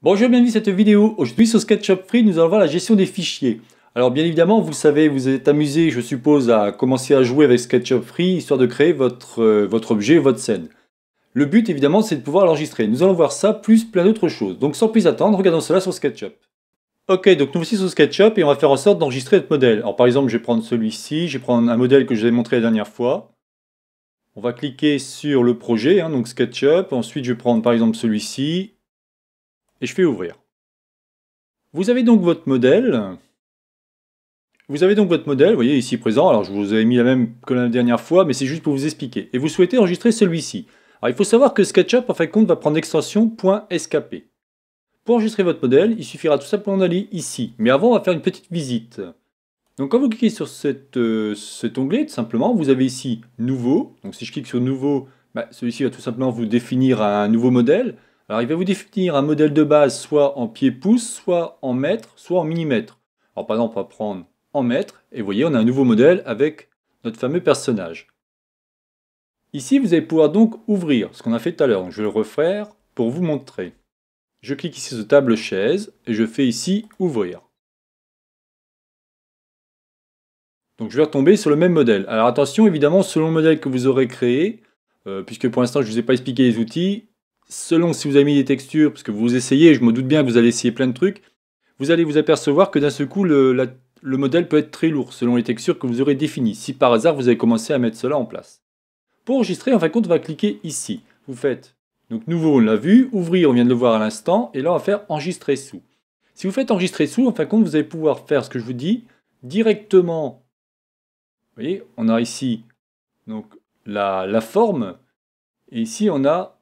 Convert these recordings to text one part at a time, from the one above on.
Bonjour, bienvenue dans cette vidéo. Aujourd'hui sur SketchUp Free, nous allons voir la gestion des fichiers. Alors bien évidemment, vous savez, vous êtes amusé, je suppose, à commencer à jouer avec SketchUp Free, histoire de créer votre, euh, votre objet, votre scène. Le but, évidemment, c'est de pouvoir l'enregistrer. Nous allons voir ça, plus plein d'autres choses. Donc sans plus attendre, regardons cela sur SketchUp. Ok, donc nous voici sur SketchUp et on va faire en sorte d'enregistrer notre modèle. Alors par exemple, je vais prendre celui-ci, je vais prendre un modèle que je vous ai montré la dernière fois. On va cliquer sur le projet, hein, donc SketchUp. Ensuite, je vais prendre par exemple celui-ci et je fais ouvrir. Vous avez donc votre modèle. Vous avez donc votre modèle, vous voyez ici présent, alors je vous avais mis la même que la dernière fois, mais c'est juste pour vous expliquer. Et vous souhaitez enregistrer celui-ci. Alors il faut savoir que SketchUp en fin de compte va prendre extension .skp. Pour enregistrer votre modèle, il suffira tout simplement d'aller ici. Mais avant, on va faire une petite visite. Donc quand vous cliquez sur euh, cet onglet, tout simplement, vous avez ici Nouveau. Donc si je clique sur Nouveau, bah, celui-ci va tout simplement vous définir un nouveau modèle. Alors il va vous définir un modèle de base soit en pied pouce, soit en mètres, soit en millimètres. Alors par exemple, on va prendre en mètres, et vous voyez, on a un nouveau modèle avec notre fameux personnage. Ici, vous allez pouvoir donc ouvrir ce qu'on a fait tout à l'heure. Je vais le refaire pour vous montrer. Je clique ici sur table chaise et je fais ici ouvrir. Donc je vais retomber sur le même modèle. Alors attention, évidemment, selon le modèle que vous aurez créé, euh, puisque pour l'instant je ne vous ai pas expliqué les outils, selon si vous avez mis des textures, parce que vous essayez, je me doute bien que vous allez essayer plein de trucs, vous allez vous apercevoir que d'un seul coup, le, modèle peut être très lourd selon les textures que vous aurez définies, si par hasard vous avez commencé à mettre cela en place. Pour enregistrer, en fin de compte, on va cliquer ici. Vous faites, donc nouveau, on l'a vu, ouvrir, on vient de le voir à l'instant, et là, on va faire enregistrer sous. Si vous faites enregistrer sous, en fin de compte, vous allez pouvoir faire ce que je vous dis directement. Vous voyez, on a ici donc la forme, et ici, on a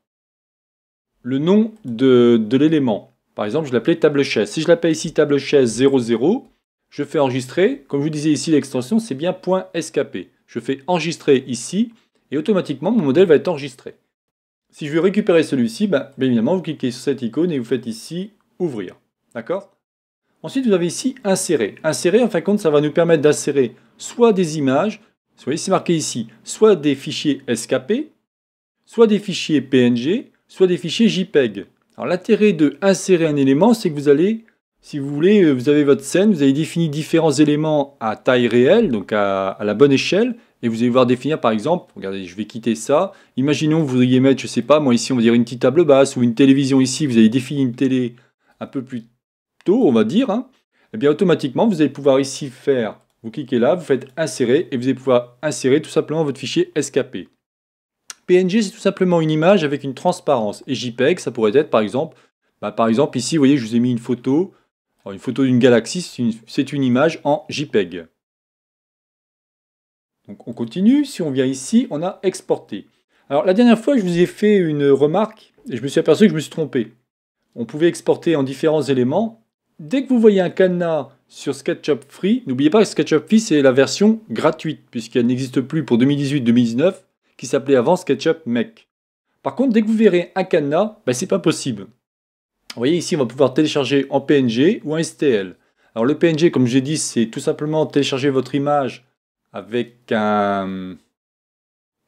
le nom de, l'élément. Par exemple, je l'appelais table chaise. Si je l'appelle ici table chaise 00, je fais enregistrer. Comme je vous disais ici, l'extension, c'est bien .skp. Je fais enregistrer ici et automatiquement, mon modèle va être enregistré. Si je veux récupérer celui-ci, bah, bien évidemment, vous cliquez sur cette icône et vous faites ici ouvrir. D'accord Ensuite, vous avez ici insérer. Insérer, en fin de compte, ça va nous permettre d'insérer soit des images, vous voyez, c'est marqué ici, soit des fichiers SKP, soit des fichiers PNG, soit des fichiers JPEG. Alors l'intérêt de insérer un élément, c'est que vous allez, si vous voulez, euh, vous avez votre scène, vous avez défini différents éléments à taille réelle, donc à, la bonne échelle, et vous allez voir définir par exemple, regardez, je vais quitter ça. Imaginons vous voudriez mettre, je sais pas, moi ici on va dire une petite table basse ou une télévision ici, vous avez défini une télé un peu plus tôt, on va dire, et hein. eh bien automatiquement vous allez pouvoir ici faire, vous cliquez là, vous faites insérer et vous allez pouvoir insérer tout simplement votre fichier SKP. PNG, c'est tout simplement une image avec une transparence. Et JPEG, ça pourrait être par exemple, bah, par exemple ici, vous voyez, je vous ai mis une photo. une photo d'une galaxie, c'est une, image en JPEG. Donc on continue, si on vient ici, on a exporté. Alors la dernière fois, je vous ai fait une remarque et je me suis aperçu que je me suis trompé. On pouvait exporter en différents éléments. Dès que vous voyez un cadenas sur SketchUp Free, n'oubliez pas que SketchUp Free, c'est la version gratuite, puisqu'elle n'existe plus pour 2018-2019 qui s'appelait avant SketchUp Mac. Par contre, dès que vous verrez un cadenas, ce ben, c'est pas possible. Vous voyez ici, on va pouvoir télécharger en PNG ou en STL. Alors le PNG, comme j'ai dit, c'est tout simplement télécharger votre image avec un,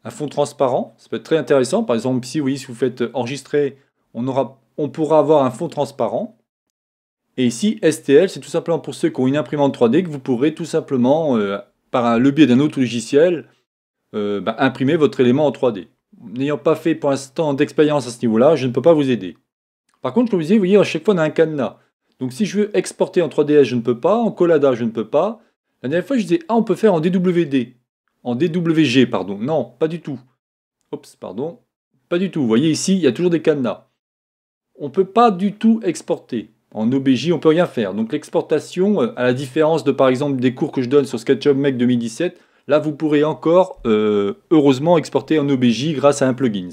fond transparent. Ça peut être très intéressant. Par exemple, ici, vous voyez, si vous faites enregistrer, on, aura, on pourra avoir un fond transparent. Et ici, STL, c'est tout simplement pour ceux qui ont une imprimante 3D que vous pourrez tout simplement, euh, par le biais d'un autre logiciel, euh, bah, imprimer votre élément en 3D. N'ayant pas fait pour l'instant d'expérience à ce niveau-là, je ne peux pas vous aider. Par contre, comme je vous disais, vous voyez, à chaque fois, on a un cadenas. Donc si je veux exporter en 3DS, je ne peux pas. En Colada, je ne peux pas. La dernière fois, je disais, ah, on peut faire en DWD. En DWG, pardon. Non, pas du tout. Oups, pardon. Pas du tout. Vous voyez ici, il y a toujours des cadenas. On ne peut pas du tout exporter. En OBJ, on ne peut rien faire. Donc l'exportation, euh, à la différence de par exemple des cours que je donne sur SketchUp 2017, Là, vous pourrez encore, euh, heureusement, exporter en OBJ grâce à un plugins.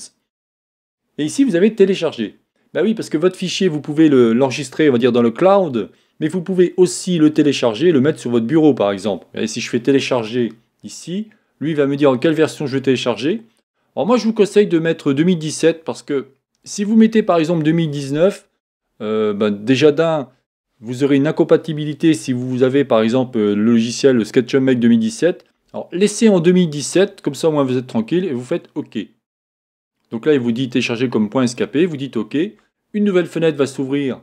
Et ici, vous avez téléchargé. Bah oui, parce que votre fichier, vous pouvez l'enregistrer, on va dire, dans le cloud, mais vous pouvez aussi le télécharger, le mettre sur votre bureau, par exemple. Et si je fais télécharger ici, lui va me dire en quelle version je vais télécharger. Alors moi, je vous conseille de mettre 2017 parce que si vous mettez par exemple 2019, euh, bah, déjà d'un, vous aurez une incompatibilité si vous avez par exemple le logiciel SketchUp Make 2017 alors laissez en 2017, comme ça au moins vous êtes tranquille et vous faites OK. Donc là, il vous dit télécharger comme point escapé, vous dites OK. Une nouvelle fenêtre va s'ouvrir.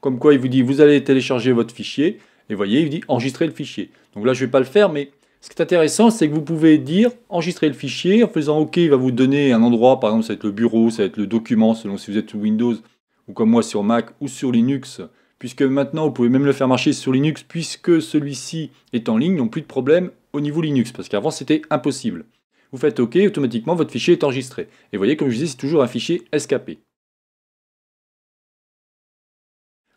Comme quoi, il vous dit vous allez télécharger votre fichier. Et voyez, il vous dit enregistrer le fichier. Donc là, je ne vais pas le faire, mais ce qui est intéressant, c'est que vous pouvez dire enregistrer le fichier. En faisant OK, il va vous donner un endroit. Par exemple, ça va être le bureau, ça va être le document, selon si vous êtes sous Windows ou comme moi sur Mac ou sur Linux puisque maintenant vous pouvez même le faire marcher sur Linux, puisque celui-ci est en ligne, donc plus de problème au niveau Linux, parce qu'avant c'était impossible. Vous faites OK, automatiquement votre fichier est enregistré. Et vous voyez, comme je disais, c'est toujours un fichier SKP.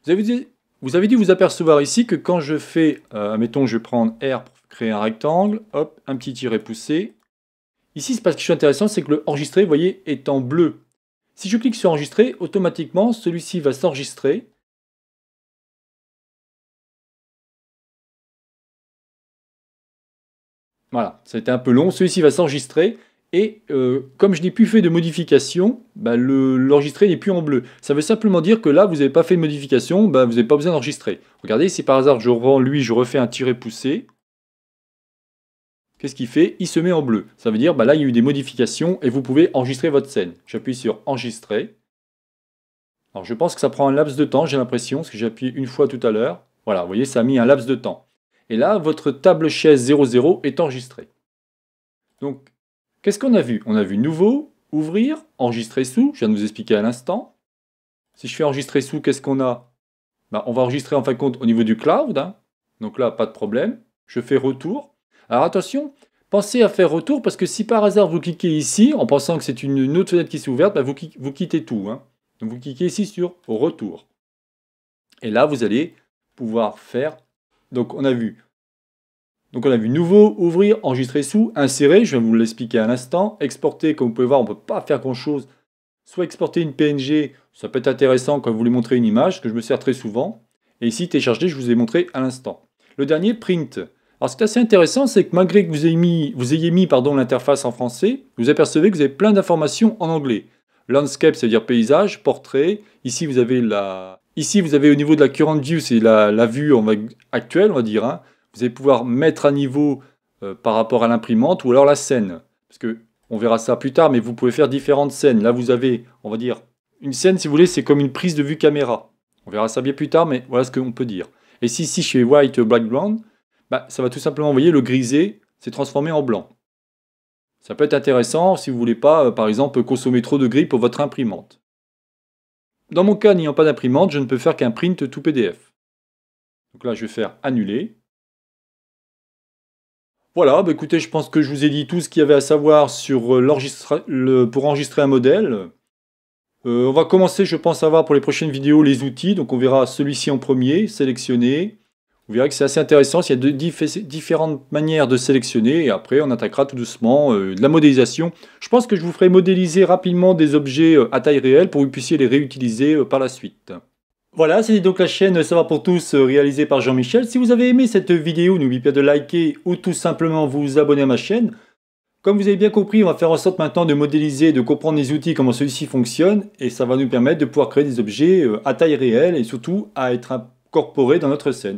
Vous avez, dit, vous avez dû vous apercevoir ici que quand je fais, euh, mettons, je vais prendre R pour créer un rectangle, hop, un petit tiret poussé. Ici, ce qui est intéressant, c'est que le enregistré, vous voyez, est en bleu. Si je clique sur enregistrer, automatiquement, celui-ci va s'enregistrer Voilà, ça a été un peu long. Celui-ci va s'enregistrer. Et euh, comme je n'ai plus fait de modification, bah l'enregistré n'est plus en bleu. Ça veut simplement dire que là, vous n'avez pas fait de modification, bah, vous n'avez pas besoin d'enregistrer. Regardez, si par hasard je rends lui, je refais un tiré poussé. Qu'est-ce qu'il fait Il se met en bleu. Ça veut dire, bah là, il y a eu des modifications et vous pouvez enregistrer votre scène. J'appuie sur Enregistrer. Alors, je pense que ça prend un laps de temps, j'ai l'impression, parce que j'ai appuyé une fois tout à l'heure. Voilà, vous voyez, ça a mis un laps de temps. Et là, votre table chaise 00 est enregistrée. Donc, qu'est-ce qu'on a vu On a vu nouveau, ouvrir, enregistrer sous, je viens de vous expliquer à l'instant. Si je fais enregistrer sous, qu'est-ce qu'on a bah, On va enregistrer en fin de compte au niveau du cloud. Hein. Donc là, pas de problème. Je fais retour. Alors attention, pensez à faire retour parce que si par hasard vous cliquez ici, en pensant que c'est une autre fenêtre qui s'est ouverte, bah, vous, quittez tout. Hein. Donc vous cliquez ici sur retour. Et là, vous allez pouvoir faire donc on a vu. Donc on a vu nouveau, ouvrir, enregistrer sous, insérer, je vais vous l'expliquer à l'instant, exporter, comme vous pouvez voir, on ne peut pas faire grand-chose. Soit exporter une PNG, ça peut être intéressant quand vous voulez montrer une image, que je me sers très souvent. Et ici, télécharger, je vous ai montré à l'instant. Le dernier, print. Alors ce qui est assez intéressant, c'est que malgré que vous ayez mis, vous ayez mis l'interface en français, vous apercevez que vous avez plein d'informations en anglais. Landscape, c'est-à-dire paysage, portrait. Ici, vous avez la... Ici, vous avez au niveau de la current view, c'est la, vue actuelle, on va dire. Hein. Vous allez pouvoir mettre à niveau euh, par rapport à l'imprimante ou alors la scène. Parce que on verra ça plus tard, mais vous pouvez faire différentes scènes. Là, vous avez, on va dire, une scène, si vous voulez, c'est comme une prise de vue caméra. On verra ça bien plus tard, mais voilà ce qu'on peut dire. Et si ici, si chez White black, bah, ça va tout simplement, vous voyez, le grisé s'est transformé en blanc. Ça peut être intéressant si vous ne voulez pas, euh, par exemple, consommer trop de gris pour votre imprimante. Dans mon cas, n'ayant pas d'imprimante, je ne peux faire qu'un print tout PDF. Donc là, je vais faire annuler. Voilà, bah écoutez, je pense que je vous ai dit tout ce qu'il y avait à savoir sur euh, pour enregistrer un modèle. Euh, on va commencer, je pense, à voir pour les prochaines vidéos les outils. Donc on verra celui-ci en premier, sélectionner. Vous verrez que c'est assez intéressant, il y a différentes manières de sélectionner, et après on attaquera tout doucement euh, de la modélisation. Je pense que je vous ferai modéliser rapidement des objets euh, à taille réelle pour que vous puissiez les réutiliser euh, par la suite. Voilà, c'était donc la chaîne Ça va pour tous réalisée par Jean-Michel. Si vous avez aimé cette vidéo, n'oubliez pas de liker ou tout simplement vous abonner à ma chaîne. Comme vous avez bien compris, on va faire en sorte maintenant de modéliser, de comprendre les outils, comment celui-ci fonctionne, et ça va nous permettre de pouvoir créer des objets à taille réelle et surtout à être incorporés dans notre scène.